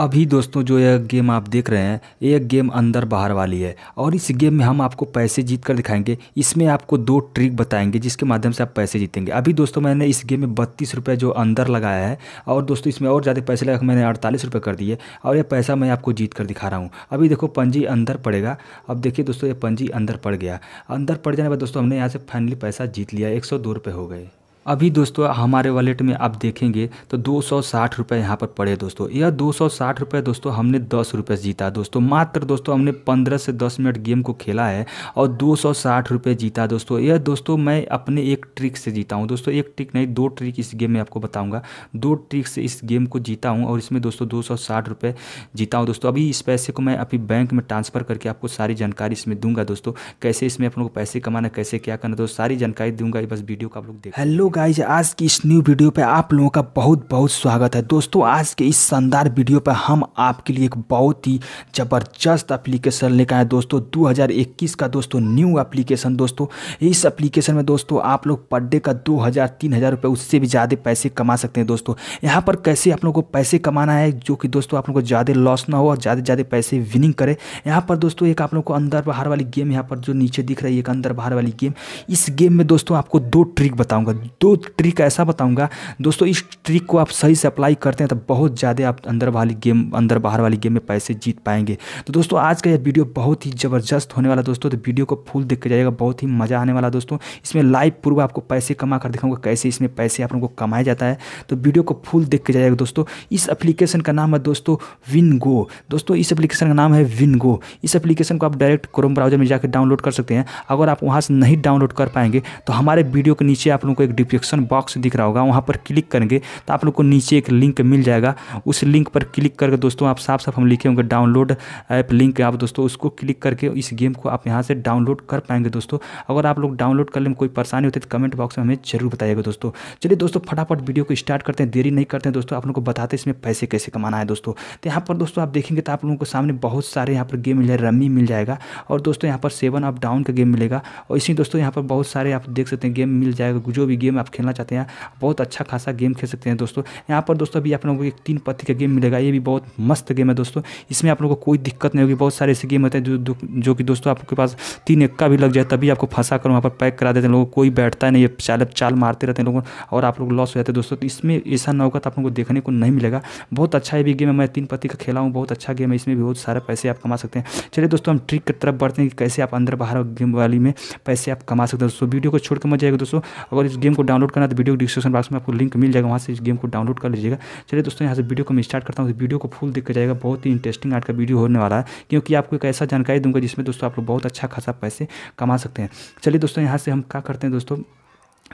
अभी दोस्तों जो यह गेम आप देख रहे हैं यह गेम अंदर बाहर वाली है और इस गेम में हम आपको पैसे जीत कर दिखाएंगे इसमें आपको दो ट्रिक बताएंगे जिसके माध्यम से आप पैसे जीतेंगे अभी दोस्तों मैंने इस गेम में बत्तीस रुपये जो अंदर लगाया है और दोस्तों इसमें और ज़्यादा पैसे लगा मैंने अड़तालीस रुपये कर दिए और यह पैसा मैं आपको जीत कर दिखा रहा हूँ अभी देखो पंजी अंदर पड़ेगा अब देखिए दोस्तों ये पंजी अंदर पड़ गया अंदर पड़ जाने के बाद दोस्तों हमने यहाँ से फाइनली पैसा जीत लिया एक सौ हो गए अभी दोस्तों हमारे वॉलेट में आप देखेंगे तो दो सौ साठ रुपये यहाँ पर पड़े दोस्तों यह दो सौ साठ रुपये दोस्तों हमने दस रुपये जीता दोस्तों मात्र दोस्तों हमने पंद्रह से दस मिनट गेम को खेला है और दो सौ साठ रुपये जीता दोस्तों यह दोस्तों मैं अपने एक ट्रिक से जीता हूँ दोस्तों एक ट्रिक नहीं दो ट्रिक इस गेम में आपको बताऊँगा दो ट्रिक से इस गेम को जीता हूँ और इसमें दोस्तों दो सौ साठ रुपये जीता हूँ दोस्तों अभी इस पैसे को मैं अभी बैंक में ट्रांसफ़र करके आपको सारी जानकारी इसमें दूंगा दोस्तों कैसे इसमें अपनों को पैसे कमाना कैसे क्या करना दोस्तों सारी जानकारी दूंगा बस वीडियो का आप लोग देख हेलो गाइज आज की इस न्यू वीडियो पे आप लोगों का बहुत बहुत स्वागत है दोस्तों आज के इस शानदार वीडियो पे हम आपके लिए एक बहुत ही ज़बरदस्त एप्लीकेशन लेकर आए दोस्तों 2021 का दोस्तों न्यू एप्लीकेशन दोस्तों इस एप्लीकेशन में दोस्तों आप लोग पर डे का दो हज़ार तीन हज़ार रुपये उससे भी ज़्यादा पैसे कमा सकते हैं दोस्तों यहाँ पर कैसे आप लोग को पैसे कमाना है जो कि दोस्तों आप लोग को ज़्यादा लॉस ना हो और ज़्यादा से ज़्यादा पैसे विनिंग करें यहाँ पर दोस्तों एक आप लोग को अंदर बाहर वाली गेम यहाँ पर जो नीचे दिख रही है एक अंदर बाहर वाली गेम इस गेम में दोस्तों आपको दो ट्रिक बताऊँगा दो दो ट्रिक ऐसा बताऊंगा दोस्तों इस ट्रिक को आप सही से अप्लाई करते हैं तो बहुत ज़्यादा आप अंदर वाली गेम अंदर बाहर वाली गेम में पैसे जीत पाएंगे तो दोस्तों आज का यह वीडियो बहुत ही ज़बरदस्त होने वाला दोस्तों तो वीडियो को फुल देख के जाएगा बहुत ही मज़ा आने वाला दोस्तों इसमें लाइव पूर्व आपको पैसे कमा कर दिखाऊंगा कैसे इसमें पैसे आप लोगों को कमाया जाता है तो वीडियो को फुल देख के जाएगा दोस्तों इस एप्लीकेशन का नाम है दोस्तों विन गो दोस्तों इस एप्लीकेशन का नाम है विन गो इस एप्लीकेशन को आप डायरेक्ट क्रोम ब्राउजर में जाकर डाउनलोड कर सकते हैं अगर आप वहाँ से नहीं डाउनलोड कर पाएंगे तो हमारे वीडियो के नीचे आप लोगों को एक डिप्रेशन डिस्क्रिप्शन बॉक्स दिख रहा होगा वहाँ पर क्लिक करेंगे तो आप लोग को नीचे एक लिंक मिल जाएगा उस लिंक पर क्लिक करके दोस्तों आप साफ साफ हम लिखे होंगे डाउनलोड ऐप लिंक आप दोस्तों उसको क्लिक करके इस गेम को आप यहाँ से डाउनलोड कर पाएंगे दोस्तों अगर आप लोग डाउनलोड करने में कोई परेशानी होती है तो कमेंट बॉक्स में हमें जरूर बताइएगा दोस्तों चलिए दोस्तों फटाफट वीडियो को स्टार्ट करते हैं देरी नहीं करते हैं दोस्तों आप लोग को बताते हैं इसमें पैसे कैसे कमाना है दोस्तों तो यहाँ पर दोस्तों आप देखेंगे तो आप लोगों को सामने बहुत सारे यहाँ पर गेम मिल जाए रमी मिल जाएगा और दोस्तों यहाँ पर सेवन अप डाउन का गेम मिलेगा और इसी दोस्तों यहाँ पर बहुत सारे आप देख सकते हैं गेम मिल जाएगा जो भी गेम आप आप खेलना चाहते हैं बहुत अच्छा खासा गेम खेल सकते हैं दोस्तों यहाँ पर दोस्तों अभी आप लोगों को एक तीन पत्ती का गेम मिलेगा ये भी बहुत मस्त गेम है दोस्तों इसमें आप लोगों को कोई दिक्कत नहीं होगी बहुत सारे ऐसे गेम होते हैं जो जो कि दोस्तों आपके पास तीन इक्का भी लग जाए तभी आपको फंसा कर वहाँ पर पैक करा देते हैं लोगों कोई बैठता नहीं चाल चाल मारते रहते हैं लोगों और आप लोग लॉस हो जाते हैं दोस्तों तो इसमें ऐसा नौका तो आप लोगों को देखने को नहीं मिलेगा बहुत अच्छा ये भी गेम है मैं तीन पत्ती का खेला हूँ बहुत अच्छा गेम है इसमें भी बहुत सारे पैसे आप कमा सकते हैं चलिए दोस्तों हम ट्रिक की तरफ बढ़ते हैं कि कैसे आप अंदर बाहर गेम वाली में पैसे आप कमा सकते हैं दोस्तों वीडियो को छोड़ कर मत दोस्तों अगर इस गेम को डाउनलोड करना तो वीडियो डिस्क्रिप्शन बॉक्स में आपको लिंक मिल जाएगा वहाँ से इस गेम को डाउनलोड कर लीजिएगा चलिए दोस्तों यहाँ से वीडियो को मैं स्टार्ट करता हूँ तो वीडियो को फुल देखा जाएगा बहुत ही इंटरेस्टिंग आज का वीडियो होने वाला है क्योंकि आपको एक ऐसा जानकारी दूंगा जिसमें दोस्तों आप लोग बहुत अच्छा खासा पैसे कमा सकते हैं चलिए दोस्तों यहाँ से हम क्या करते हैं दोस्तों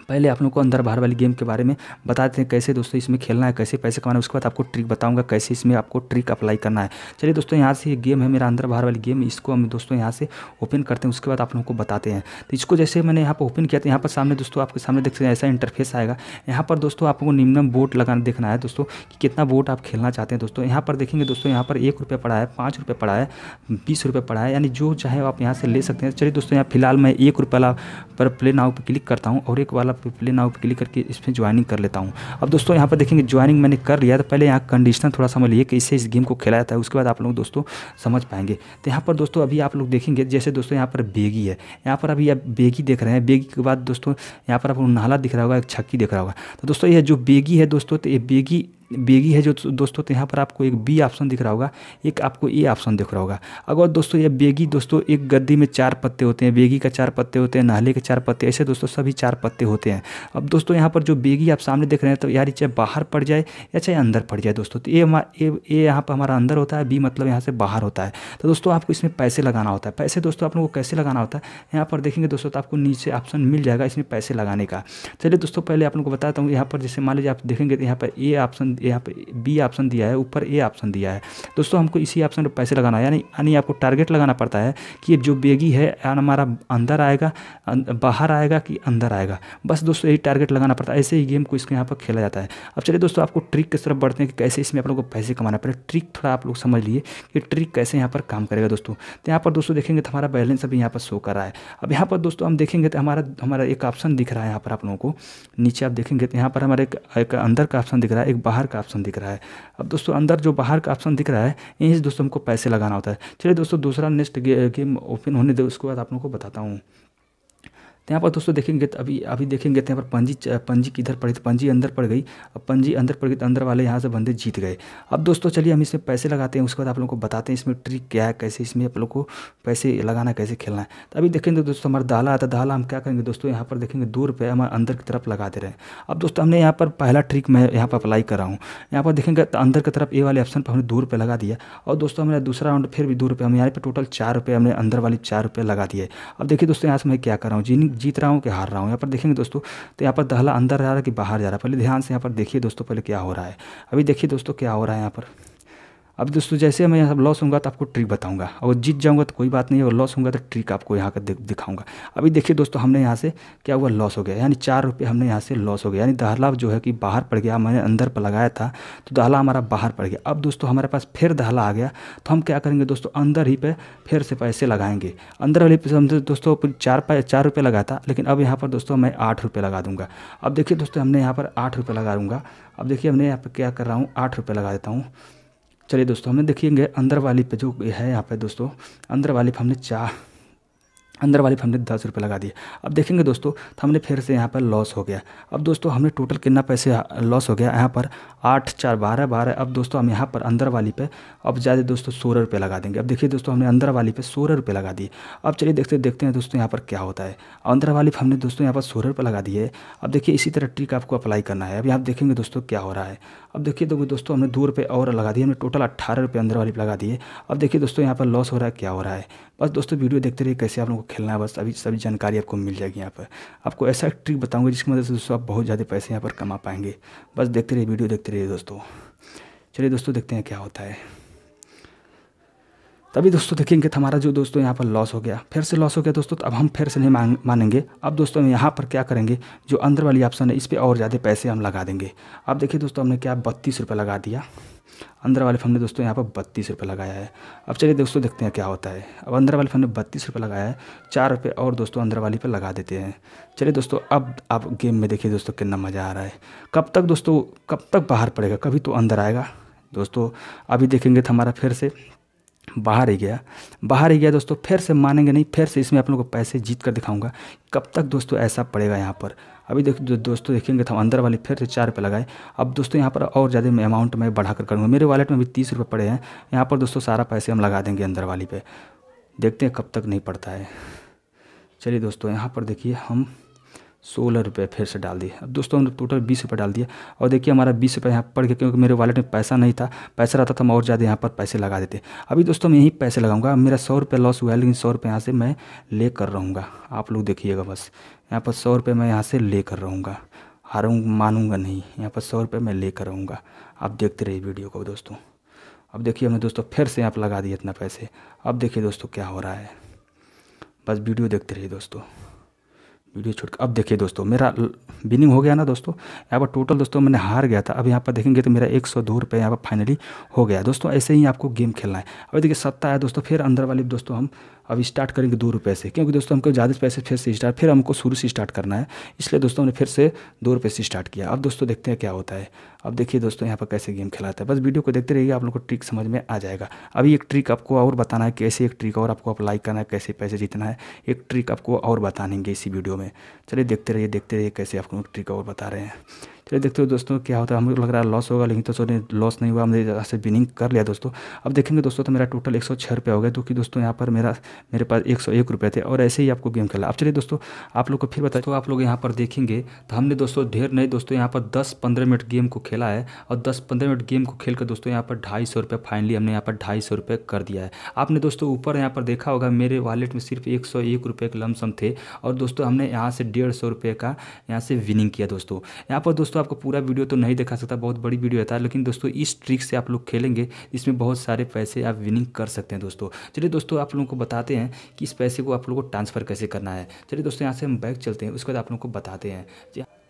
पहले आप लोग को अंदर बाहर वाली गेम के बारे में बताते हैं कैसे दोस्तों इसमें खेलना है कैसे पैसे कमाना है उसके बाद आपको ट्रिक बताऊंगा कैसे इसमें आपको ट्रिक अप्लाई करना है चलिए दोस्तों यहाँ से ये गेम है मेरा अंदर बाहर वाली गेम इसको हम दोस्तों यहाँ से ओपन करते हैं उसके बाद आप लोगों को बताते हैं तो इसको जैसे मैंने यहाँ पर ओपन किया तो यहाँ पर सामने दोस्तों आपके सामने देख सकते हैं ऐसा इंटरफेस आएगा यहाँ पर दोस्तों आपको निम्नम बोट लगाना देखना है दोस्तों कि कितना बोट आप खेलना चाहते हैं दोस्तों यहाँ पर देखेंगे दोस्तों यहाँ पर एक रुपये पड़ा है पाँच रुपये पड़ा है बीस रुपये पड़ा है यानी जो चाहे आप यहाँ से ले सकते हैं चलिए दोस्तों यहाँ फिलहाल मैं एक रुपये पर प्ले नाउ पर क्लिक करता हूँ और एक वाला प्ले नाउ पर क्लिक करके इसमें ज्वाइनिंग कर लेता हूँ अब दोस्तों यहाँ पर देखेंगे ज्वाइनिंग मैंने कर लिया तो पहले यहाँ कंडीशन थोड़ा समझ लिए कि इससे इस गेम को खेला जाता है उसके बाद आप लोग दोस्तों समझ पाएंगे तो यहाँ पर दोस्तों अभी आप लोग देखेंगे जैसे दोस्तों यहाँ पर बेगी है यहाँ पर अभी आप बेगी देख रहे हैं बेगी के बाद दोस्तों यहाँ पर आपको नाला दिख रहा होगा एक छक्की दिख रहा होगा तो दोस्तों यह जो बेगी है दोस्तों तो ये बेगी बेगी है जो दोस्तों तो यहाँ पर आपको एक बी ऑप्शन दिख रहा होगा एक आपको ए ऑप्शन दिख रहा होगा अगर दोस्तों ये बेगी दोस्तों एक गद्दी में चार पत्ते होते हैं बेगी का चार पत्ते होते हैं नहले के चार पत्ते ऐसे दोस्तों सभी चार पत्ते होते हैं अब दोस्तों यहाँ पर जो बेगी आप सामने देख रहे हैं तो यार चाहे बाहर पड़ जाए या चाहे अंदर पड़ जाए दोस्तों तो ए ए यहाँ पर हमारा अंदर होता है बी मतलब यहाँ से बाहर होता है तो दोस्तों आपको इसमें पैसे लगाना होता है पैसे दोस्तों आप लोगों को कैसे लगाना होता है यहाँ पर देखेंगे दोस्तों तो आपको नीचे ऑप्शन मिल जाएगा इसमें पैसे लगाने का चलिए दोस्तों पहले आप लोग को बताता हूँ यहाँ पर जैसे मान लीजिए आप देखेंगे तो यहाँ पर ए ऑप्शन यहाँ पर बी ऑप्शन दिया है ऊपर ए ऑप्शन दिया है दोस्तों हमको इसी ऑप्शन पर पैसे लगाना है यानी यानी आपको टारगेट लगाना पड़ता है कि जो बेगी है हमारा अंदर आएगा अं, बाहर आएगा कि अंदर आएगा बस दोस्तों यही टारगेट लगाना पड़ता है ऐसे ही गेम को इसके यहाँ पर खेला जाता है अब चलिए दोस्तों आपको ट्रिक की तरफ बढ़ते हैं कि कैसे इसमें आप लोगों को पैसे कमाना पड़े ट्रिक थोड़ा आप लोग समझ लिए कि ट्रिक कैसे यहाँ पर काम करेगा दोस्तों तो यहाँ पर दोस्तों देखेंगे तो हमारा बैलेंस अभी यहाँ पर शो कर रहा है अब यहाँ पर दोस्तों हम देखेंगे तो हमारा हमारा एक ऑप्शन दिख रहा है यहाँ पर आप लोगों को नीचे आप देखेंगे तो यहाँ पर हमारे एक, एक अंदर का ऑप्शन दिख रहा है एक बाहर का ऑप्शन दिख रहा है अब दोस्तों अंदर जो बाहर का ऑप्शन दिख रहा है यहीं से दोस्तों हमको पैसे लगाना होता है चलिए दोस्तों दूसरा नेक्स्ट गेम ओपन होने दो उसके बाद आप लोग को बताता हूँ तो यहाँ पर दोस्तों देखेंगे तो अभी अभी देखेंगे तो यहाँ पर पंजी पंजी किधर पड़ी तो पंजी अंदर पड़ गई अब पंजी अंदर पड़ गई तो अंदर वाले यहाँ से बंदे जीत गए अब दोस्तों चलिए हम इसमें पैसे लगाते हैं उसके बाद आप लोग को बताते हैं इसमें ट्रिक क्या है कैसे इसमें आप लोग को पैसे लगाना कैसे खेलना है तो अभी देखेंगे तो दोस्तों हमारा दाला आता दाला हम क्या करेंगे दोस्तों यहाँ पर देखेंगे दो रुपये हम अंदर की तरफ लगाते रहे अब दोस्तों हमने यहाँ पर पहला ट्रिक मैं यहाँ पर अप्लाई कर रहा हूँ यहाँ पर देखेंगे तो अंदर की तरफ ए वाले ऑप्शन पर हमने दो रुपये लगा दिया और दोस्तों हमने दूसरा राउंड फिर भी दो रुपये हम यहाँ पर टोटल चार रुपये हमने अंदर वाले चार रुपये लगा दिए अब देखिए दोस्तों यहाँ से मैं क्या कर रहा हूँ जिन जीत रहा हूँ कि हार रहा हूँ यहाँ पर देखेंगे दोस्तों तो यहाँ पर दहला अंदर जा रहा है कि बाहर जा रहा है पहले ध्यान से यहाँ पर देखिए दोस्तों पहले क्या हो रहा है अभी देखिए दोस्तों क्या हो रहा है यहाँ पर अब दोस्तों जैसे मैं यहाँ लॉस होगा तो आपको ट्रिक बताऊंगा और जीत जाऊंगा तो कोई बात नहीं है लॉस होगा तो ट्रिक आपको यहाँ का दिखाऊंगा अभी देखिए दोस्तों हमने यहाँ से क्या हुआ लॉस हो गया यानी चार रुपये हमने यहाँ से लॉस हो गया यानी दहला जो है कि बाहर पड़ गया मैंने अंदर पर लगाया था तो दहला हमारा बाहर पड़ गया अब दोस्तों हमारे पास फिर दहला आ गया तो हम क्या करेंगे दोस्तों अंदर ही पे फिर से पैसे लगाएंगे अंदर वाले हम दोस्तों चार पाए चार रुपये लगाया था लेकिन अब यहाँ पर दोस्तों मैं आठ रुपये लगा दूंगा अब देखिए दोस्तों हमने यहाँ पर आठ रुपये लगा दूंगा अब देखिए हमने यहाँ पर क्या कर रहा हूँ आठ रुपये लगा देता हूँ चलिए दोस्तों हमने देखेंगे अंदर वाली पे जो है यहाँ पे दोस्तों अंदर वाली पे हमने चार अंदर वाली पे हमने दस रुपये लगा दिए अब देखेंगे दोस्तों तो हमने फिर से यहाँ पर लॉस हो गया अब दोस्तों हमने टोटल कितना पैसे लॉस हो गया यहाँ पर आठ चार बारह बारह अब दोस्तों हम यहाँ पर अंदर वाली पे अब ज़्यादा दोस्तों सोलह रुपये लगा देंगे अब देखिए दोस्तों हमने अंदर वाली पे सोलह रुपये लगा दिए अब चलिए देखते देखते हैं दोस्तों यहाँ पर क्या होता है अंदर वाली पर हमने दोस्तों यहाँ पर सोलह रुपये लगा दिए अब देखिए इसी तरह ट्रिक आपको अप्लाई करना है अब यहाँ देखेंगे दोस्तों क्या हो रहा है अब देखिए देखो दोस्तों हमने दो रुपये और लगा दिए हमने टोटल अट्ठारह रुपये अंदर वाली लगा दिए अब देखिए दोस्तों यहाँ पर लॉस हो रहा है क्या हो रहा है बस दोस्तों वीडियो देखते रहिए कैसे आप लोगों को खेलना है बस अभी सभी जानकारी आपको मिल जाएगी यहाँ पर आपको ऐसा एक ट्रिक बताऊँगा जिसकी मदद से दोस्तों आप बहुत ज़्यादा पैसे यहाँ पर कमा पाएंगे बस देखते रहिए वीडियो देखते रहिए दोस्तों चलिए दोस्तों देखते हैं क्या होता है तभी दोस्तों देखेंगे तो हमारा जो दोस्तों यहाँ पर लॉस हो गया फिर से लॉस हो गया दोस्तों तो अब हम फिर से नहीं मांग मानेंगे अब दोस्तों हम यहाँ पर क्या करेंगे जो अंदर वाली ऑप्शन है इस पर और ज़्यादा पैसे हम लगा देंगे अब देखिए दोस्तों हमने क्या बत्तीस रुपये लगा दिया अंदर वाले फंड ने दोस्तों यहाँ पर बत्तीस रुपये लगाया है अब चलिए दोस्तों देखते हैं क्या होता है अब अंदर वाले फंड ने बत्तीस रुपये लगाया है चार रुपये और दोस्तों अंदर वाली पर लगा देते हैं चलिए दोस्तों अब आप गेम में देखिए दोस्तों कितना मज़ा आ रहा है कब तक दोस्तों कब तक बाहर पड़ेगा कभी तो अंदर आएगा दोस्तों अभी देखेंगे तो हमारा फिर से बाहर ही गया बाहर ही गया दोस्तों फिर से मानेंगे नहीं फिर से इसमें आप लोगों को पैसे जीत कर दिखाऊंगा कब तक दोस्तों ऐसा पड़ेगा यहाँ पर अभी देख दो, दोस्तों देखेंगे तो अंदर वाले फिर से चार रुपये लगाए अब दोस्तों यहाँ पर और ज़्यादा अमाउंट में बढ़ा कर करूँगा मेरे वालेट में भी तीस रुपये पड़े हैं यहाँ पर दोस्तों सारा पैसे हम लगा देंगे अंदर वाली पे देखते हैं कब तक नहीं पड़ता है चलिए दोस्तों यहाँ पर देखिए हम सोलह रुपये फिर से डाल दिए अब दोस्तों हमने टोटल बीस रुपये डाल दिया और देखिए हमारा बीस रुपये यहाँ पड़ गया क्योंकि मेरे वॉलेट में पैसा नहीं था पैसा रहता था हम और ज़्यादा यहाँ पर पैसे लगा देते अभी दोस्तों मैं यहीं पैसे लगाऊंगा मेरा सौ रुपये लॉस हुआ है लेकिन सौ रुपये यहाँ से मैं ले कर रहूँगा आप लोग देखिएगा बस यहाँ पर सौ रुपये मैं यहाँ से ले कर रहूँगा हारूँ मानूंगा नहीं यहाँ पर सौ रुपये मैं ले कर रहूँगा आप देखते रहिए वीडियो को दोस्तों अब देखिए हमने दोस्तों फिर से यहाँ पर लगा दिए इतना पैसे अब देखिए दोस्तों क्या हो रहा है बस वीडियो देखते रहिए दोस्तों वीडियो छोड़ अब देखिए दोस्तों मेरा बिनिंग हो गया ना दोस्तों यहाँ पर टोटल दोस्तों मैंने हार गया था अब यहाँ पर देखेंगे तो मेरा एक सौ दो रुपये यहाँ पर फाइनली हो गया दोस्तों ऐसे ही आपको गेम खेलना है अभी देखिए सत्ता है दोस्तों फिर अंदर वाली दोस्तों हम अब स्टार्ट करेंगे दो रुपये से क्योंकि दोस्तों हमको ज़्यादा पैसे फिर से स्टार्ट फिर हमको शुरू से स्टार्ट करना है इसलिए दोस्तों हमने फिर से दो रुपये से स्टार्ट किया अब दोस्तों देखते हैं क्या होता है अब देखिए दोस्तों यहाँ पर कैसे गेम खिलाता है बस वीडियो को देखते रहिए आप लोग को ट्रिक समझ में आ जाएगा अभी एक ट्रिक आपको और बताना है कैसे एक ट्रिक और आपको अप्लाई करना है कैसे पैसे जीतना है एक ट्रिक आपको और बतानेंगे इसी वीडियो में चलिए देखते रहिए देखते रहिए कैसे आपको ट्रिक और बता रहे हैं चलिए देखते हो दोस्तों क्या होता है हम लग रहा है लॉस होगा लेकिन दोस्तों ने लॉस नहीं हुआ हमने यहाँ से विनिंग कर लिया दोस्तों अब देखेंगे दोस्तों तो मेरा टोटल एक सौ छः रुपये हो गया क्योंकि दोस्तों यहाँ पर मेरा मेरे पास एक सौ एक रुपये थे और ऐसे ही आपको गेम खेला अब चलिए दोस्तों आप लोग को फिर बताए तो आप लोग यहाँ पर देखेंगे तो हमने दोस्तों ढेर नहीं दोस्तों यहाँ पर दस पंद्रह मिनट गेम को खेला है और दस पंद्रह मिनट गेम को खेल कर दोस्तों यहाँ पर ढाई सौ रुपये फाइनली हमने यहाँ पर ढाई सौ रुपये कर दिया है आपने दोस्तों ऊपर यहाँ पर देखा होगा मेरे वॉलेट में सिर्फ एक सौ एक रुपये के लमसम थे और दोस्तों हमने यहाँ से डेढ़ सौ रुपये का यहाँ से विनिंग किया दोस्तों यहाँ पर दोस्तों दोस्तों आपको पूरा वीडियो तो नहीं दिखा सकता बहुत बड़ी वीडियो रहता है लेकिन दोस्तों इस ट्रिक से आप लोग खेलेंगे इसमें बहुत सारे पैसे आप विनिंग कर सकते हैं दोस्तों चलिए दोस्तों आप लोगों को बताते हैं कि इस पैसे को आप लोगों को ट्रांसफ़र कैसे करना है चलिए दोस्तों यहाँ से हम बैग चलते हैं उसके बाद आप लोगों को बताते हैं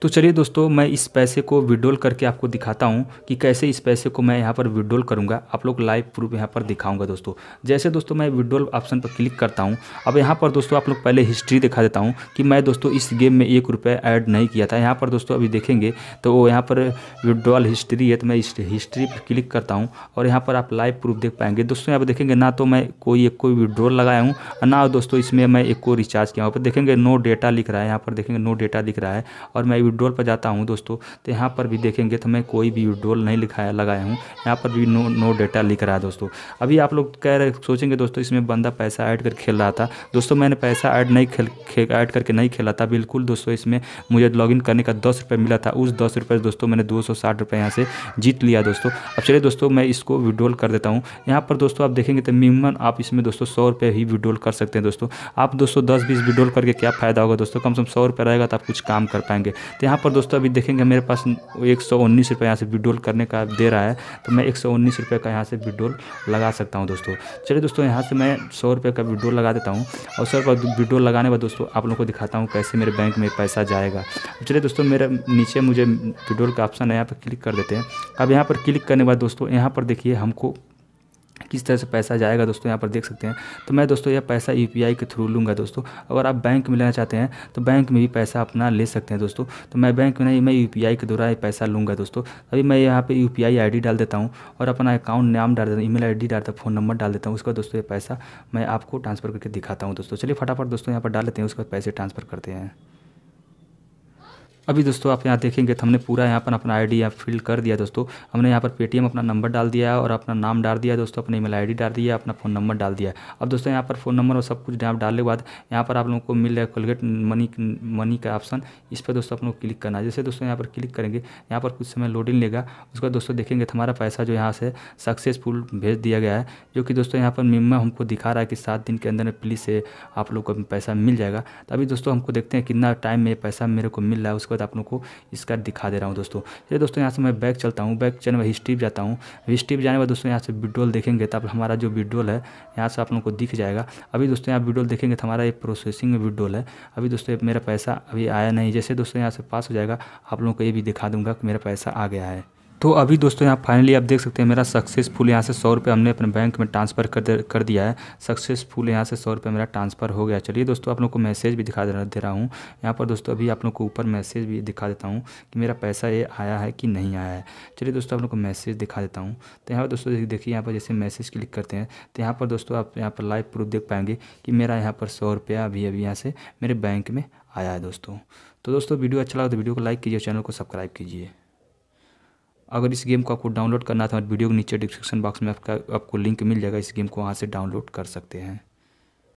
तो चलिए दोस्तों मैं इस पैसे को विड्रोल करके आपको दिखाता हूँ कि कैसे इस पैसे को मैं यहाँ पर विड्रोल करूँगा आप लोग लाइव प्रूफ यहाँ पर दिखाऊंगा दोस्तों जैसे दोस्तों मैं विड्रोल ऑप्शन पर क्लिक करता हूँ अब यहाँ पर दोस्तों आप लोग पहले हिस्ट्री दिखा देता हूँ कि मैं दोस्तों इस गेम में एक रुपये ऐड नहीं किया था यहाँ पर दोस्तों अभी देखेंगे तो वो यहाँ पर विड्रॉल हिस्ट्री है तो मैं इस हिस्ट्री पर क्लिक करता हूँ और यहाँ पर आप लाइव प्रूफ देख पाएंगे दोस्तों यहाँ पर देखेंगे ना तो मैं कोई एक कोई विड्रॉल लगाया हूँ ना दोस्तों इसमें मैं एक को रिचार्ज किया पर देखेंगे नो डेटा लिख रहा है यहाँ पर देखेंगे नो डेटा दिख रहा है और मैं विड्रोल पर जाता हूँ दोस्तों तो यहाँ पर भी देखेंगे तो मैं कोई भी विड्रोल नहीं लिखाया लगाया हूँ यहाँ पर भी नो नो डेटा लिख रहा है दोस्तों अभी आप लोग कह रहे सोचेंगे दोस्तों इसमें बंदा पैसा ऐड कर खेल रहा था दोस्तों मैंने पैसा ऐड नहीं खेल ऐड करके नहीं खेला था बिल्कुल दोस्तों इसमें मुझे लॉगिन करने का दस रुपये मिला था उस दस रुपये दोस्तों मैंने दो सौ साठ रुपये यहाँ से जीत लिया दोस्तों अब चलिए दोस्तों मैं इसको विड्रोल कर देता हूँ यहाँ पर दोस्तों आप देखेंगे तो मिनिमम आप इसमें दोस्तों सौ रुपये ही विड्रोल कर सकते हैं दोस्तों आप दोस्तों दस बीस विड्रोल करके क्या फ़ायदा होगा दोस्तों कम से कम सौ रुपये रहेगा तो आप कुछ काम कर पाएंगे तो यहाँ पर दोस्तों अभी देखेंगे मेरे पास एक सौ उन्नीस रुपये यहाँ से विड्रोल करने का दे रहा है तो मैं एक सौ उन्नीस रुपये का यहाँ से विड्रोल लगा सकता हूँ दोस्तों चलिए दोस्तों यहाँ से मैं सौ रुपये का विड्रोल लगा देता हूँ और सौ रुपये विड्रोल लगाने बाद दोस्तों आप लोगों को दिखाता हूँ कैसे मेरे बैंक में पैसा जाएगा चलिए दोस्तों मेरे नीचे मुझे विड्रोल का ऑप्शन है यहाँ पर क्लिक कर देते हैं अब यहाँ पर क्लिक करने के बाद दोस्तों यहाँ पर देखिए हमको किस तरह से पैसा जाएगा दोस्तों यहाँ पर देख सकते हैं तो मैं दोस्तों यह पैसा यू के थ्रू लूँगा दोस्तों अगर आप बैंक में लेना चाहते हैं तो बैंक में भी पैसा अपना ले सकते हैं दोस्तों तो मैं बैंक में नहीं मैं यू के द्वारा पैसा लूँगा दोस्तों अभी मैं यहाँ पर यू पी डाल देता हूँ और अपना अकाउंट नाम डाल देता हूँ ई मेल डालता देता फ़ोन नंबर डाल देता हूँ उसके बाद दोस्तों ये पैसा मैं आपको ट्रांसफ़र करके दिखाता हूँ दोस्तों चलिए फटाफट दोस्तों यहाँ पर डाल लेते हैं उसके बाद पैसे ट्रांसफ़र करते हैं अभी दोस्तों आप यहाँ देखेंगे तो हमने पूरा यहाँ पर अपना आईडी डी फिल कर दिया दोस्तों हमने यहाँ पर पेटीएम अपना नंबर डाल दिया और अपना नाम डाल दिया दोस्तों अपने ईमेल आईडी डाल दिया अपना फ़ोन नंबर डाल दिया अब दोस्तों यहाँ पर फ़ोन नंबर और सब कुछ आप डालने के बाद यहाँ पर आप लोगों को मिल रहा है कोलगेट मनी मनी का ऑप्शन इस पर दोस्तों आप लोग क्लिक करना है जैसे दोस्तों यहाँ पर क्लिक करेंगे यहाँ पर कुछ समय लोडिंग लेगा उसके बाद दोस्तों देखेंगे तो हमारा पैसा जो यहाँ से सक्सेसफुल भेज दिया गया है जो कि दोस्तों यहाँ पर मिम्मा हमको दिखा रहा है कि सात दिन के अंदर प्लीज से आप लोग को पैसा मिल जाएगा तो अभी दोस्तों हमको देखते हैं कितना टाइम में पैसा मेरे को मिल रहा है उसके बाद साथ आप लोग को इसका दिखा दे रहा हूँ दोस्तों चलिए दोस्तों यहाँ से मैं बैक चलता हूँ बैक चैनल में हिस्ट्री जाता हूँ हिस्ट्री जाने के दोस्तों यहाँ से विड्रोल देखेंगे तो हमारा जो विड्रोल है यहाँ से आप लोग को दिख जाएगा अभी दोस्तों यहाँ विड्रोल देखेंगे तो हमारा ये प्रोसेसिंग में विड्रोल है अभी दोस्तों मेरा पैसा अभी आया नहीं जैसे दोस्तों यहाँ से पास हो जाएगा आप लोगों को ये भी दिखा दूंगा कि मेरा पैसा आ गया है तो अभी दोस्तों यहाँ फाइनली आप देख सकते हैं मेरा सक्सेसफुल यहाँ से सौ रुपये हमने अपने बैंक में ट्रांसफ़र कर कर दिया है सक्सेसफुल यहाँ से सौ रुपये मेरा ट्रांसफ़र हो गया चलिए दोस्तों आप लोग को मैसेज भी दिखा दे रहा हूँ यहाँ पर दोस्तों अभी आप लोग को ऊपर मैसेज भी दिखा देता हूँ कि मेरा पैसा ये आया है कि नहीं आया है चलिए दोस्तों आप लोग को मैसेज दिखा देता हूँ तो यहाँ पर दोस्तों देखिए यहाँ पर जैसे मैसेज क्लिक करते हैं तो यहाँ पर दोस्तों आप यहाँ पर लाइव प्रूफ देख पाएंगे कि मेरा यहाँ पर सौ रुपया अभी अभी यहाँ से मेरे बैंक में आया है दोस्तों तो दोस्तों वीडियो अच्छा लगा तो वीडियो को लाइक कीजिए चैनल को सब्सक्राइब कीजिए अगर इस गेम को आपको डाउनलोड करना था वीडियो के नीचे डिस्क्रिप्शन बॉक्स में आपका आपको लिंक मिल जाएगा इस गेम को वहाँ से डाउनलोड कर सकते हैं